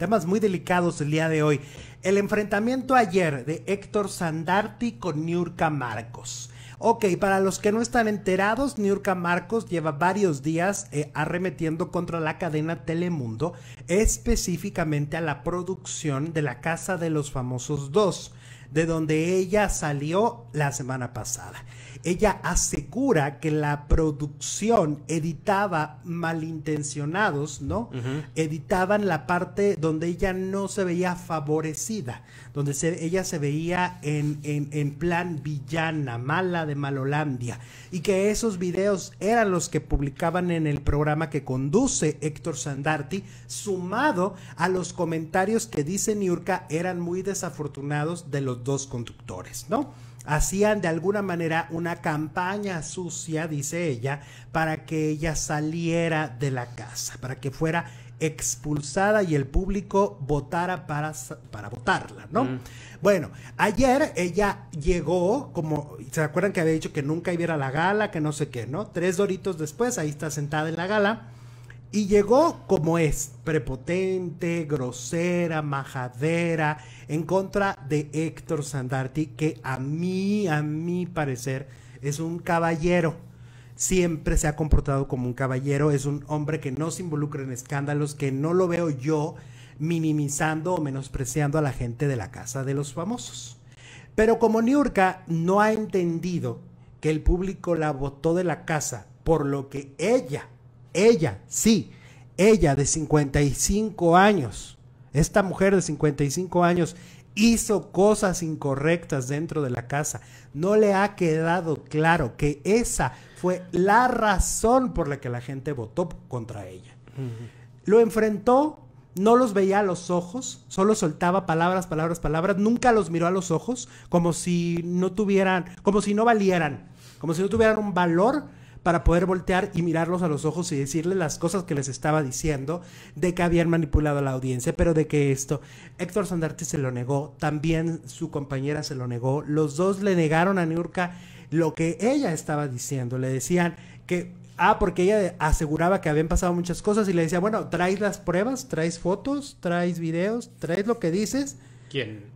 temas muy delicados el día de hoy. El enfrentamiento ayer de Héctor Sandarti con Niurka Marcos. Ok, para los que no están enterados, Niurka Marcos lleva varios días eh, arremetiendo contra la cadena Telemundo, específicamente a la producción de La Casa de los Famosos 2, de donde ella salió la semana pasada ella asegura que la producción editaba malintencionados, ¿no? Editaban la parte donde ella no se veía favorecida, donde ella se veía en, en, plan villana, mala de Malolandia, y que esos videos eran los que publicaban en el programa que conduce Héctor Sandarti, sumado a los comentarios que dice Niurka eran muy desafortunados de los dos conductores, ¿no? hacían de alguna manera una campaña sucia, dice ella, para que ella saliera de la casa, para que fuera expulsada y el público votara para, votarla, ¿no? Mm. Bueno, ayer ella llegó, como, ¿se acuerdan que había dicho que nunca iba a la gala, que no sé qué, ¿no? Tres doritos después, ahí está sentada en la gala y llegó como es, prepotente, grosera, majadera, en contra de Héctor Sandarti, que a mí, a mi parecer, es un caballero. Siempre se ha comportado como un caballero, es un hombre que no se involucra en escándalos, que no lo veo yo minimizando o menospreciando a la gente de la casa de los famosos. Pero como Niurka no ha entendido que el público la votó de la casa por lo que ella ella, sí, ella de 55 años, esta mujer de 55 años hizo cosas incorrectas dentro de la casa. No le ha quedado claro que esa fue la razón por la que la gente votó contra ella. Lo enfrentó, no los veía a los ojos, solo soltaba palabras, palabras, palabras, nunca los miró a los ojos, como si no tuvieran, como si no valieran, como si no tuvieran un valor para poder voltear y mirarlos a los ojos y decirles las cosas que les estaba diciendo, de que habían manipulado a la audiencia, pero de que esto. Héctor Sandarte se lo negó, también su compañera se lo negó, los dos le negaron a Nurka lo que ella estaba diciendo, le decían que Ah, porque ella aseguraba que habían pasado muchas cosas y le decía, bueno, traes las pruebas, traes fotos, traes videos, traes lo que dices.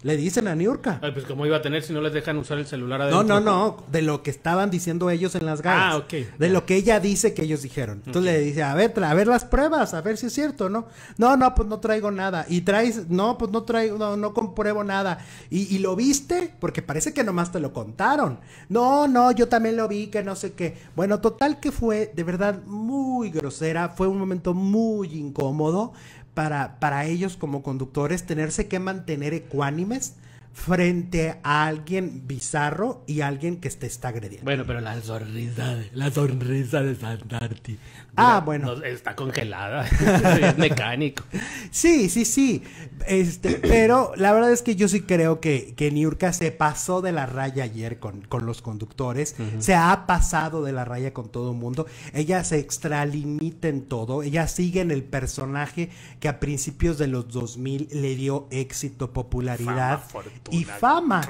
Le dicen a Niurka. Ay, pues cómo iba a tener si no les dejan usar el celular adentro. No, no, no, de lo que estaban diciendo ellos en las ganas. Ah, ok. De lo que ella dice que ellos dijeron. Entonces le dice, a ver, a ver las pruebas, a ver si es cierto, ¿no? No, no, pues no traigo nada. Y traes, no, pues no traigo, no, no compruebo nada. Y, y lo viste, porque parece que nomás te lo contaron. No, no, yo también lo vi, que no sé qué. Bueno, total que fue de verdad muy grosera, fue un momento muy incómodo para, para ellos como conductores tenerse que mantener ecuánimes frente a alguien bizarro y alguien que te está agrediendo. Bueno, pero la sonrisa, de, la sonrisa de Santarti Ah, bueno. está congelada. es mecánico. Sí, sí, sí. Este, pero la verdad es que yo sí creo que, que Niurka se pasó de la raya ayer con, con los conductores. Se ha pasado de la raya con todo el mundo. Ella se extralimita en todo. Ella sigue en el personaje que a principios de los 2000 le dio éxito, popularidad y fama.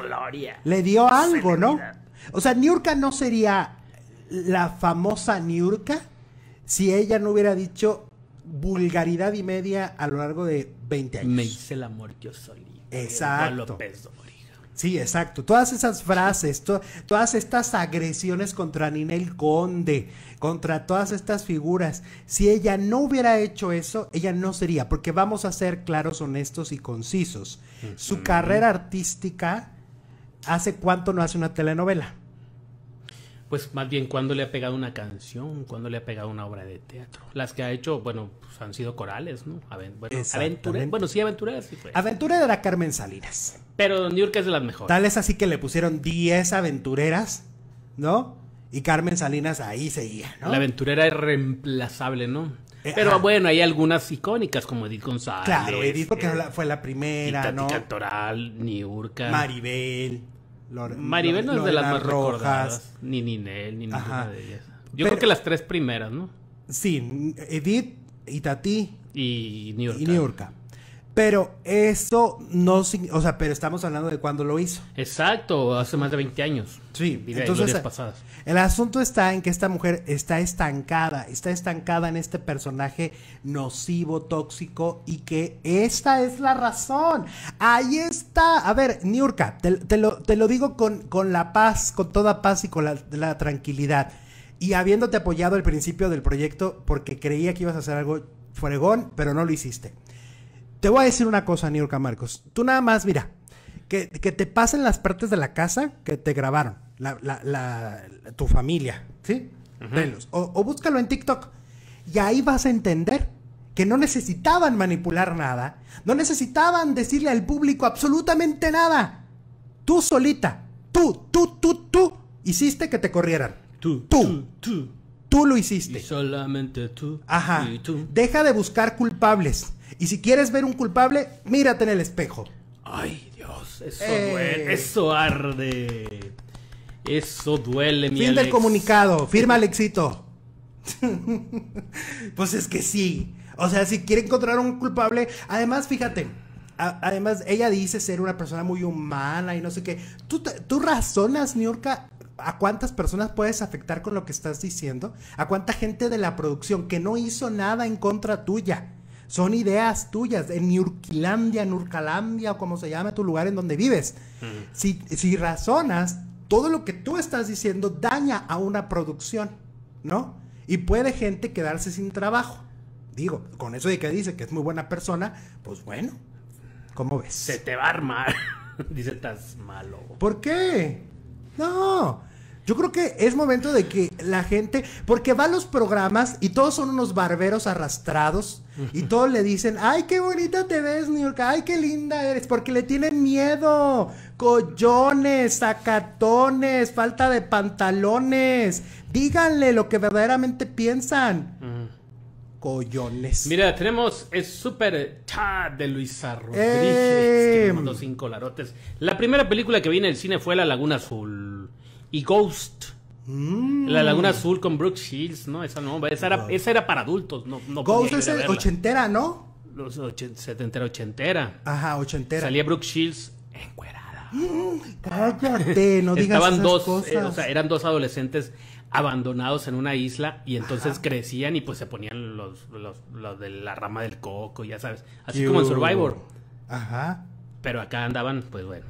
Le dio algo, ¿no? O sea, Niurka no sería la famosa Niurka si ella no hubiera dicho vulgaridad y media a lo largo de 20 años. Me hice la muerte yo Exacto. Sí, exacto. Todas esas frases, todas estas agresiones contra Ninel Conde, contra todas estas figuras, si ella no hubiera hecho eso, ella no sería, porque vamos a ser claros, honestos y concisos. Su carrera artística, ¿hace cuánto no hace una telenovela? pues más bien cuando le ha pegado una canción, cuando le ha pegado una obra de teatro. Las que ha hecho, bueno, pues han sido corales, ¿no? Aven bueno, sí, aventureras sí fue. Pues. Aventurera era Carmen Salinas. Pero New es de las mejores. Tal es así que le pusieron 10 aventureras, ¿no? Y Carmen Salinas ahí seguía, ¿no? La aventurera es reemplazable, ¿no? Eh, Pero bueno, hay algunas icónicas como Edith González. Claro, Edith porque eh, fue la primera, y ¿no? Cantoral, Niurka. Maribel. Maribel no es de las más recordadas. Ni Ninel, ni ninguna de ellas. Yo creo que las tres primeras, ¿no? Sí, Edith, Itatí y Niurka. Y Niurka. Pero eso no, o sea, pero estamos hablando de cuando lo hizo. Exacto, hace más de 20 años. Sí, entonces eh, pasadas. el asunto está en que esta mujer está estancada, está estancada en este personaje nocivo, tóxico y que esta es la razón. Ahí está. A ver, Niurka, te, lo, digo con, la paz, con toda paz y con la, tranquilidad. Y habiéndote apoyado al principio del proyecto porque creía que ibas a hacer algo fregón, pero no lo hiciste te voy a decir una cosa, Niurka Marcos. Tú nada más, mira, que, te pasen las partes de la casa que te grabaron, tu familia, ¿sí? venlos o, búscalo en TikTok. Y ahí vas a entender que no necesitaban manipular nada, no necesitaban decirle al público absolutamente nada. Tú solita, tú, tú, tú, tú, hiciste que te corrieran. Tú, tú, tú. Tú, lo hiciste. solamente tú. Ajá. tú. Deja de buscar culpables. Y si quieres ver un culpable, mírate en el espejo. Ay, Dios, eso eh. duele, eso arde. Eso duele, mi Fin del comunicado, firma el éxito pues es que sí. O sea, si quiere encontrar un culpable, además, fíjate, además, ella dice ser una persona muy humana y no sé qué. ¿Tú, tú razonas, Niurka, a cuántas personas puedes afectar con lo que estás diciendo? ¿A cuánta gente de la producción que no hizo nada en contra tuya? Son ideas tuyas en en Nurcalandia o como se llama tu lugar en donde vives. Si, si razonas, todo lo que tú estás diciendo daña a una producción, ¿no? Y puede gente quedarse sin trabajo. Digo, con eso de que dice que es muy buena persona, pues bueno, ¿cómo ves? Se te va a armar. dice, estás malo. ¿Por qué? No. Yo creo que es momento de que la gente, porque va a los programas y todos son unos barberos arrastrados y todos le dicen, ay, qué bonita te ves, New ay, qué linda eres, porque le tienen miedo, collones, sacatones, falta de pantalones, díganle lo que verdaderamente piensan. Mira, tenemos Es super chat de Luisa Rodríguez. Eh. Tenemos los cinco larotes. La primera película que vi al cine fue La Laguna Azul y Ghost. Mm. La Laguna Azul con Brooke Shields, ¿no? Esa no, esa era, esa era para adultos, no, no Ghost es ochentera, ¿no? Los setentera, ochentera. Ajá, ochentera. Salía Brooke Shields encuerada. Mm, cállate, no digas Estaban esas dos, eh, cosas. o sea, eran dos adolescentes abandonados en una isla y entonces crecían y pues se ponían los, los, de la rama del coco, ya sabes. Así como en Survivor. Ajá. Pero acá andaban, pues bueno.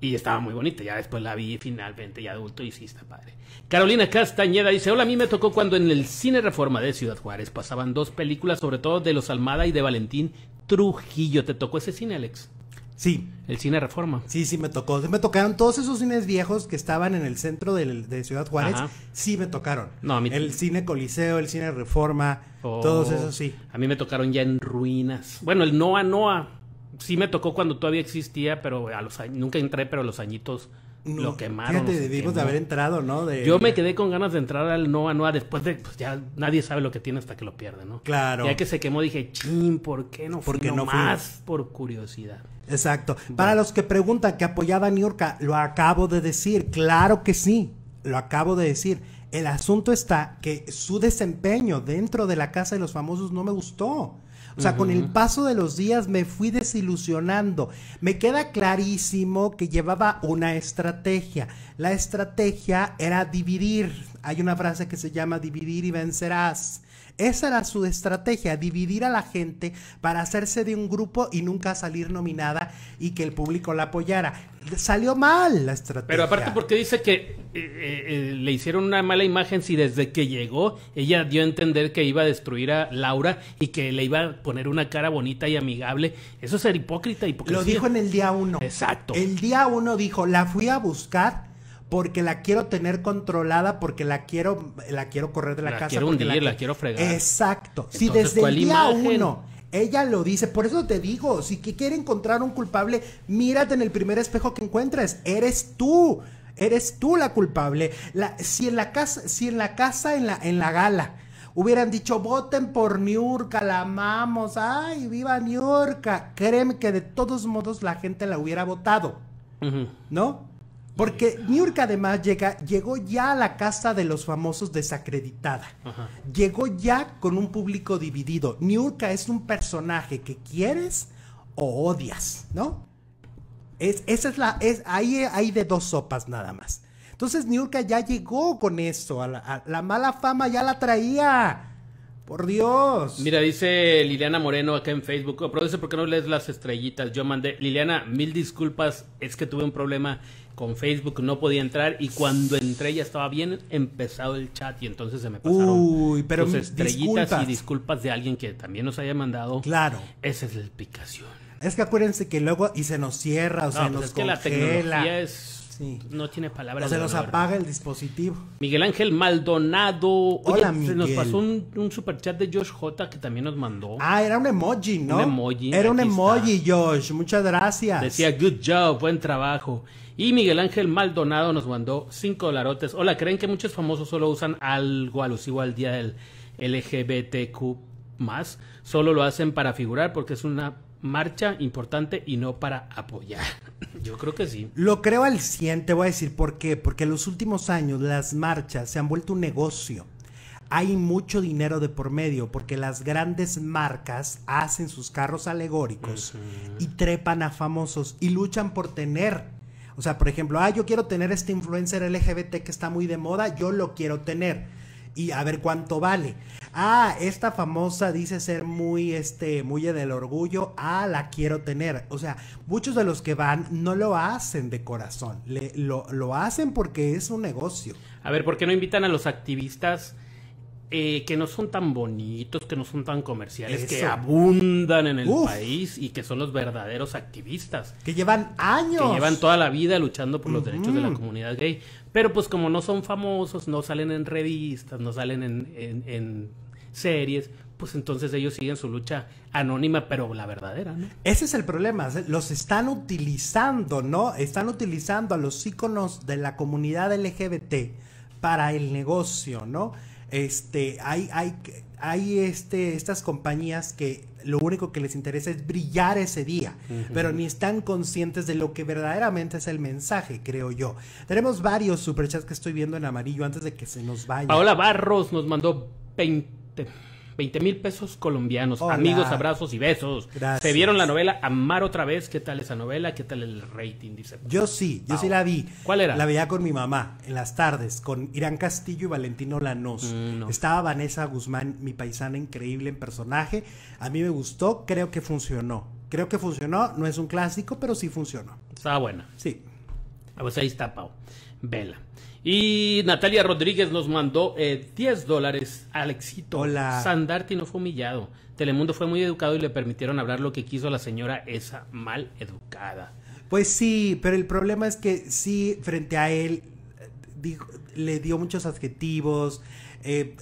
Y estaba muy bonita, ya después la vi finalmente ya adulto y sí está padre. Carolina Castañeda dice, hola, a mí me tocó cuando en el Cine Reforma de Ciudad Juárez pasaban dos películas, sobre todo de Los Almada y de Valentín Trujillo. ¿Te tocó ese cine, Alex? Sí. El cine Reforma. Sí, sí, me tocó. Me tocaron todos esos cines viejos que estaban en el centro de Ciudad Juárez. Sí, me tocaron. No, a mí el cine Coliseo, el cine Reforma, todos oh, esos sí. A mí me tocaron ya en ruinas. Bueno, el Noa Noa sí me tocó cuando todavía existía, pero a los nunca entré, pero los añitos lo quemaron. Fíjate, debimos de haber entrado, ¿no? Yo me quedé con ganas de entrar al Noa Noa después de, pues ya nadie sabe lo que tiene hasta que lo pierde, ¿no? Claro. Ya que se quemó dije, chin, ¿por qué no fui Porque no más Por curiosidad. Exacto. Para los que preguntan que apoyaba a New York, lo acabo de decir, claro que sí, lo acabo de decir. El asunto está que su desempeño dentro de la casa de los famosos no me gustó. O sea, con el paso de los días me fui desilusionando. Me queda clarísimo que llevaba una estrategia. La estrategia era dividir. Hay una frase que se llama dividir y vencerás. Esa era su estrategia, dividir a la gente para hacerse de un grupo y nunca salir nominada y que el público la apoyara. Salió mal la estrategia. Pero aparte porque dice que eh, eh, eh, le hicieron una mala imagen si desde que llegó ella dio a entender que iba a destruir a Laura y que le iba a poner una cara bonita y amigable. Eso es ser hipócrita, y Lo dijo en el día uno. Exacto. El día uno dijo, la fui a buscar porque la quiero tener controlada, porque la quiero, la quiero correr de la, la casa. Quiero hundir, la, quiero fregar. Exacto. si desde el día uno ella lo dice, por eso te digo, si quiere encontrar un culpable, mírate en el primer espejo que encuentres, eres tú. Eres tú la culpable. si en la casa, si en la casa, en la, en la gala, hubieran dicho, voten por Niurka, la amamos, ay, viva Niurka. Créeme que de todos modos la gente la hubiera votado, ¿no? Porque Niurka además llega, llegó ya a la casa de los famosos desacreditada. Llegó ya con un público dividido. Niurka es un personaje que quieres o odias, ¿no? Es, esa es la, es, ahí hay de dos sopas nada más. Entonces Niurka ya llegó con eso. A la, la mala fama ya la traía. Por Dios. Mira, dice Liliana Moreno acá en Facebook. pero porque no lees las estrellitas? Yo mandé. Liliana, mil disculpas. Es que tuve un problema con Facebook. No podía entrar. Y cuando entré ya estaba bien empezado el chat. Y entonces se me pasaron Uy, pero estrellitas y disculpas de alguien que también nos haya mandado. Claro. Esa es la explicación. Es que acuérdense que luego y se nos cierra o sea, se pues nos es Que la tecnología es no tiene palabras. O se los apaga el dispositivo. Miguel Ángel Maldonado. Hola, Se nos pasó un, super chat de Josh J que también nos mandó. Ah, era un emoji, ¿no? Era un emoji, Josh. Muchas gracias. Decía, good job, buen trabajo. Y Miguel Ángel Maldonado nos mandó cinco dolarotes. Hola, ¿creen que muchos famosos solo usan algo alusivo al día del LGBTQ más? Solo lo hacen para figurar porque es una marcha importante y no para apoyar. Yo creo que sí. Lo creo al 100, te voy a decir por qué. Porque en los últimos años las marchas se han vuelto un negocio. Hay mucho dinero de por medio porque las grandes marcas hacen sus carros alegóricos y trepan a famosos y luchan por tener. O sea, por ejemplo, ah, yo quiero tener este influencer LGBT que está muy de moda, yo lo quiero tener y a ver cuánto vale. Ah, esta famosa dice ser muy, este, muy del orgullo. Ah, la quiero tener. O sea, muchos de los que van no lo hacen de corazón. Le, lo, lo hacen porque es un negocio. A ver, ¿por qué no invitan a los activistas? Eh, que no son tan bonitos, que no son tan comerciales, que abundan en el país y que son los verdaderos activistas. Que llevan años. Que llevan toda la vida luchando por los derechos de la comunidad gay. Pero pues como no son famosos, no salen en revistas, no salen en, en series, pues entonces ellos siguen su lucha anónima, pero la verdadera, ¿no? Ese es el problema, los están utilizando, ¿no? Están utilizando a los íconos de la comunidad LGBT para el negocio, ¿no? Este, hay, hay, hay este, estas compañías que lo único que les interesa es brillar ese día, pero ni están conscientes de lo que verdaderamente es el mensaje, creo yo. Tenemos varios superchats que estoy viendo en amarillo antes de que se nos vaya. Paola Barros nos mandó 20. 20 mil pesos colombianos. Amigos, abrazos y besos. ¿Se vieron la novela Amar otra vez? ¿Qué tal esa novela? ¿Qué tal el rating? Dice. Yo sí, yo sí la vi. ¿Cuál era? La veía con mi mamá en las tardes, con Irán Castillo y Valentino lanos mm, Estaba Vanessa Guzmán, mi paisana increíble en personaje. A mí me gustó, creo que funcionó. Creo que funcionó, no es un clásico, pero sí funcionó. Estaba buena. Sí. Ah, pues ahí está, Pau. Vela. Y Natalia Rodríguez nos mandó 10 eh, dólares. éxito. Hola. Sandarti no fue humillado. Telemundo fue muy educado y le permitieron hablar lo que quiso la señora esa mal educada. Pues sí, pero el problema es que sí, frente a él, eh, le dio muchos adjetivos. Eh,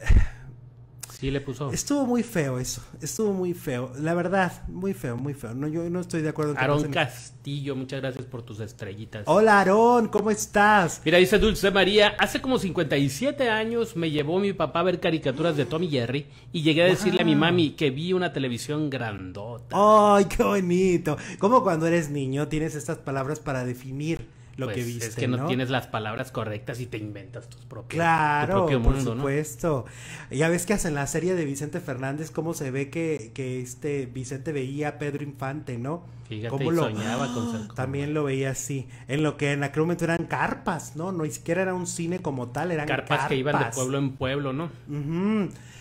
Sí, le puso. Estuvo muy feo eso. Estuvo muy feo. La verdad, muy feo, muy feo. No, yo no estoy de acuerdo con Aarón Castillo, muchas gracias por tus estrellitas. Hola, Aarón, ¿cómo estás? Mira, dice Dulce María, hace como 57 años me llevó mi papá a ver caricaturas de Tommy Jerry y llegué a decirle a mi mami que vi una televisión grandota. ¡Ay, qué bonito! Como cuando eres niño tienes estas palabras para definir lo que viste. Pues, es que ¿no? tienes las palabras correctas y te inventas tus propios. Claro, tu propio mundo, por supuesto. Ya ves que hacen la serie de Vicente Fernández, cómo se ve que, que este Vicente veía a Pedro Infante, ¿no? Fíjate, ¿Cómo soñaba con También lo veía así. En lo que en aquel momento eran carpas, ¿no? No ni siquiera era un cine como tal, eran carpas. carpas. que iban de pueblo en pueblo, ¿no?